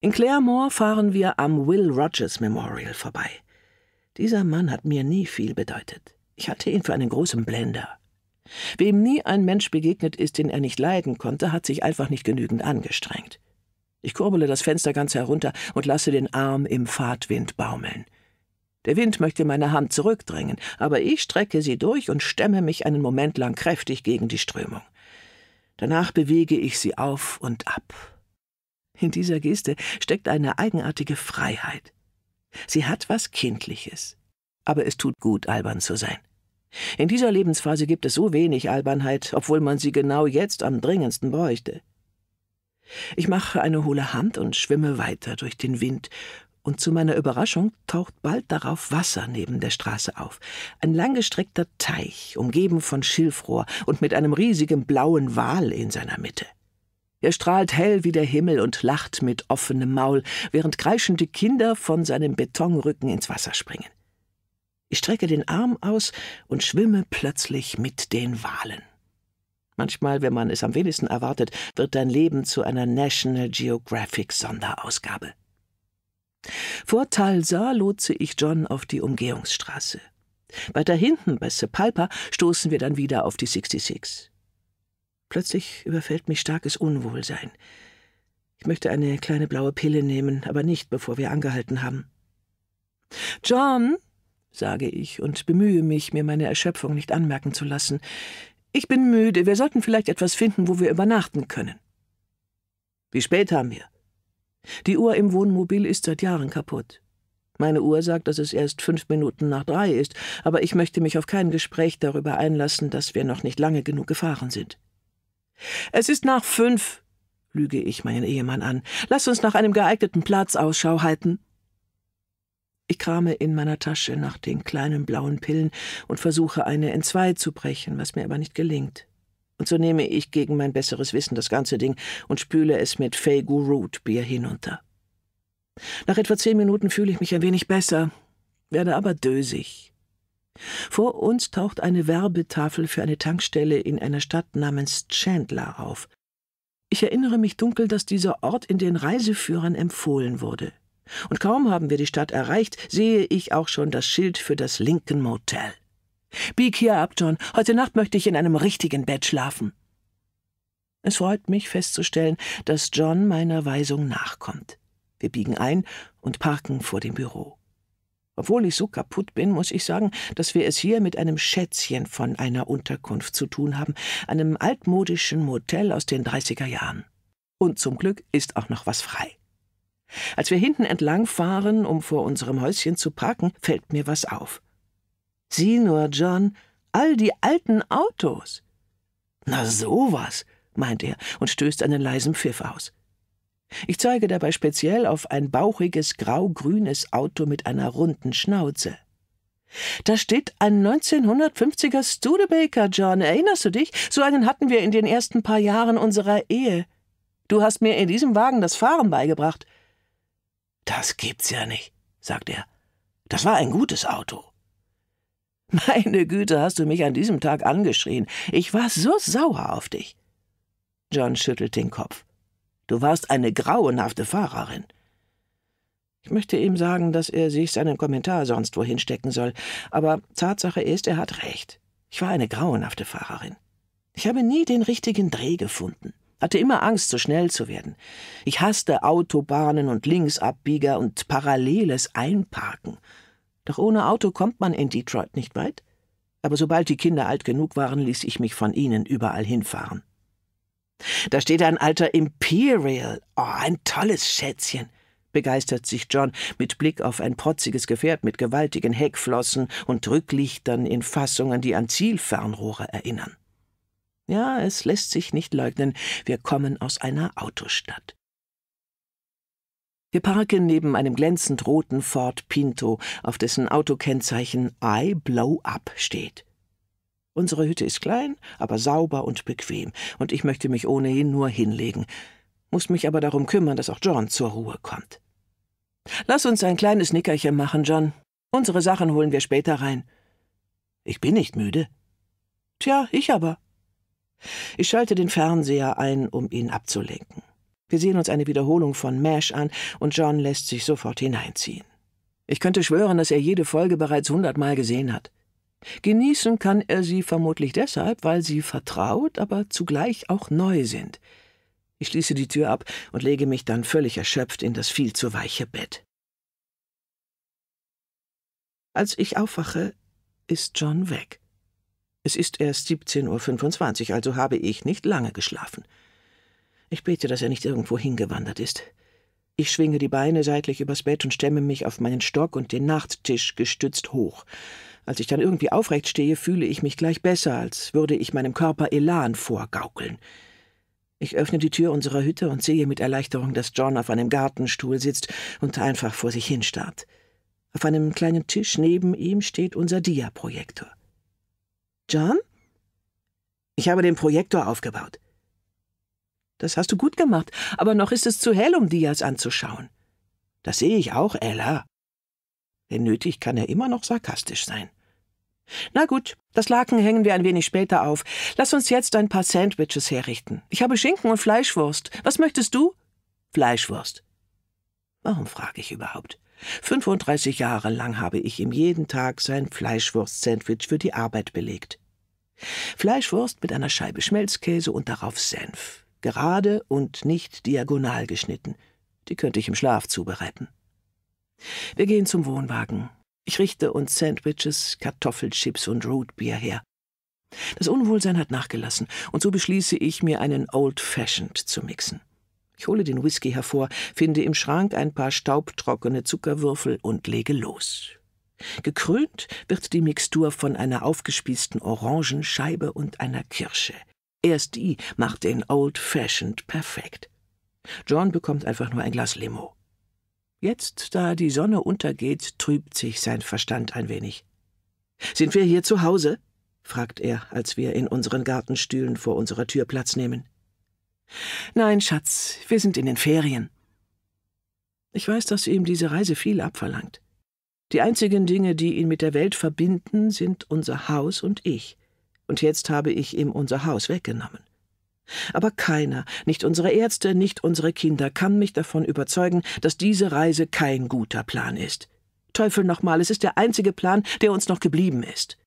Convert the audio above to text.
In Claremore fahren wir am Will Rogers Memorial vorbei. Dieser Mann hat mir nie viel bedeutet. Ich hatte ihn für einen großen Blender. Wem nie ein Mensch begegnet ist, den er nicht leiden konnte, hat sich einfach nicht genügend angestrengt. Ich kurbele das Fenster ganz herunter und lasse den Arm im Fahrtwind baumeln. Der Wind möchte meine Hand zurückdrängen, aber ich strecke sie durch und stemme mich einen Moment lang kräftig gegen die Strömung. Danach bewege ich sie auf und ab. In dieser Geste steckt eine eigenartige Freiheit. Sie hat was Kindliches. Aber es tut gut, albern zu sein. In dieser Lebensphase gibt es so wenig Albernheit, obwohl man sie genau jetzt am dringendsten bräuchte. Ich mache eine hohle Hand und schwimme weiter durch den Wind, und zu meiner Überraschung taucht bald darauf Wasser neben der Straße auf. Ein langgestreckter Teich, umgeben von Schilfrohr und mit einem riesigen blauen Wal in seiner Mitte. Er strahlt hell wie der Himmel und lacht mit offenem Maul, während kreischende Kinder von seinem Betonrücken ins Wasser springen. Ich strecke den Arm aus und schwimme plötzlich mit den Walen. Manchmal, wenn man es am wenigsten erwartet, wird dein Leben zu einer National Geographic Sonderausgabe. Vor Talsa lotse ich John auf die Umgehungsstraße. Weiter hinten bei Sepalpa stoßen wir dann wieder auf die 66. Plötzlich überfällt mich starkes Unwohlsein. Ich möchte eine kleine blaue Pille nehmen, aber nicht, bevor wir angehalten haben. John, sage ich und bemühe mich, mir meine Erschöpfung nicht anmerken zu lassen. Ich bin müde, wir sollten vielleicht etwas finden, wo wir übernachten können. Wie spät haben wir? Die Uhr im Wohnmobil ist seit Jahren kaputt. Meine Uhr sagt, dass es erst fünf Minuten nach drei ist, aber ich möchte mich auf kein Gespräch darüber einlassen, dass wir noch nicht lange genug gefahren sind. Es ist nach fünf, lüge ich meinen Ehemann an. Lass uns nach einem geeigneten Platz Ausschau halten. Ich krame in meiner Tasche nach den kleinen blauen Pillen und versuche eine in zwei zu brechen, was mir aber nicht gelingt. Und so nehme ich gegen mein besseres Wissen das ganze Ding und spüle es mit Feigu Root Bier hinunter. Nach etwa zehn Minuten fühle ich mich ein wenig besser, werde aber dösig. Vor uns taucht eine Werbetafel für eine Tankstelle in einer Stadt namens Chandler auf. Ich erinnere mich dunkel, dass dieser Ort in den Reiseführern empfohlen wurde. Und kaum haben wir die Stadt erreicht, sehe ich auch schon das Schild für das Lincoln Motel. Bieg hier ab, John. Heute Nacht möchte ich in einem richtigen Bett schlafen. Es freut mich festzustellen, dass John meiner Weisung nachkommt. Wir biegen ein und parken vor dem Büro. Obwohl ich so kaputt bin, muss ich sagen, dass wir es hier mit einem Schätzchen von einer Unterkunft zu tun haben, einem altmodischen Motel aus den 30er Jahren. Und zum Glück ist auch noch was frei. Als wir hinten entlang fahren, um vor unserem Häuschen zu parken, fällt mir was auf. Sieh nur, John, all die alten Autos. Na sowas, meint er und stößt einen leisen Pfiff aus. Ich zeige dabei speziell auf ein bauchiges grau-grünes Auto mit einer runden Schnauze. Da steht ein 1950er Studebaker, John. Erinnerst du dich? So einen hatten wir in den ersten paar Jahren unserer Ehe. Du hast mir in diesem Wagen das Fahren beigebracht. Das gibt's ja nicht, sagt er. Das war ein gutes Auto. Meine Güte, hast du mich an diesem Tag angeschrien. Ich war so sauer auf dich. John schüttelt den Kopf. Du warst eine grauenhafte Fahrerin. Ich möchte ihm sagen, dass er sich seinen Kommentar sonst wohin stecken soll, aber Tatsache ist, er hat recht. Ich war eine grauenhafte Fahrerin. Ich habe nie den richtigen Dreh gefunden, hatte immer Angst, so schnell zu werden. Ich hasste Autobahnen und Linksabbieger und paralleles Einparken. Doch ohne Auto kommt man in Detroit nicht weit. Aber sobald die Kinder alt genug waren, ließ ich mich von ihnen überall hinfahren. Da steht ein alter Imperial. Oh, ein tolles Schätzchen, begeistert sich John mit Blick auf ein protziges Gefährt mit gewaltigen Heckflossen und Rücklichtern in Fassungen, die an Zielfernrohre erinnern. Ja, es lässt sich nicht leugnen, wir kommen aus einer Autostadt. Wir parken neben einem glänzend roten Ford Pinto, auf dessen Autokennzeichen I Blow Up steht. Unsere Hütte ist klein, aber sauber und bequem, und ich möchte mich ohnehin nur hinlegen, muss mich aber darum kümmern, dass auch John zur Ruhe kommt. Lass uns ein kleines Nickerchen machen, John. Unsere Sachen holen wir später rein. Ich bin nicht müde. Tja, ich aber. Ich schalte den Fernseher ein, um ihn abzulenken. Wir sehen uns eine Wiederholung von MASH an und John lässt sich sofort hineinziehen. Ich könnte schwören, dass er jede Folge bereits hundertmal gesehen hat. Genießen kann er sie vermutlich deshalb, weil sie vertraut, aber zugleich auch neu sind. Ich schließe die Tür ab und lege mich dann völlig erschöpft in das viel zu weiche Bett. Als ich aufwache, ist John weg. Es ist erst 17.25 Uhr, also habe ich nicht lange geschlafen. Ich bete, dass er nicht irgendwo hingewandert ist. Ich schwinge die Beine seitlich übers Bett und stemme mich auf meinen Stock und den Nachttisch gestützt hoch. Als ich dann irgendwie aufrecht stehe, fühle ich mich gleich besser, als würde ich meinem Körper Elan vorgaukeln. Ich öffne die Tür unserer Hütte und sehe mit Erleichterung, dass John auf einem Gartenstuhl sitzt und einfach vor sich hinstarrt. Auf einem kleinen Tisch neben ihm steht unser Dia-Projektor. John? Ich habe den Projektor aufgebaut. Das hast du gut gemacht, aber noch ist es zu hell, um Dias anzuschauen. Das sehe ich auch, Ella. Wenn nötig, kann er immer noch sarkastisch sein. Na gut, das Laken hängen wir ein wenig später auf. Lass uns jetzt ein paar Sandwiches herrichten. Ich habe Schinken und Fleischwurst. Was möchtest du? Fleischwurst. Warum frage ich überhaupt? 35 Jahre lang habe ich ihm jeden Tag sein Fleischwurst-Sandwich für die Arbeit belegt. Fleischwurst mit einer Scheibe Schmelzkäse und darauf Senf. Gerade und nicht diagonal geschnitten. Die könnte ich im Schlaf zubereiten. Wir gehen zum Wohnwagen. Ich richte uns Sandwiches, Kartoffelchips und Rootbeer her. Das Unwohlsein hat nachgelassen, und so beschließe ich, mir einen Old Fashioned zu mixen. Ich hole den Whisky hervor, finde im Schrank ein paar staubtrockene Zuckerwürfel und lege los. Gekrönt wird die Mixtur von einer aufgespießten Orangenscheibe und einer Kirsche. Erst die macht den Old Fashioned perfekt. John bekommt einfach nur ein Glas Limo. Jetzt, da die Sonne untergeht, trübt sich sein Verstand ein wenig. Sind wir hier zu Hause? fragt er, als wir in unseren Gartenstühlen vor unserer Tür Platz nehmen. Nein, Schatz, wir sind in den Ferien. Ich weiß, dass ihm diese Reise viel abverlangt. Die einzigen Dinge, die ihn mit der Welt verbinden, sind unser Haus und ich, und jetzt habe ich ihm unser Haus weggenommen. Aber keiner, nicht unsere Ärzte, nicht unsere Kinder, kann mich davon überzeugen, dass diese Reise kein guter Plan ist. Teufel nochmal, es ist der einzige Plan, der uns noch geblieben ist.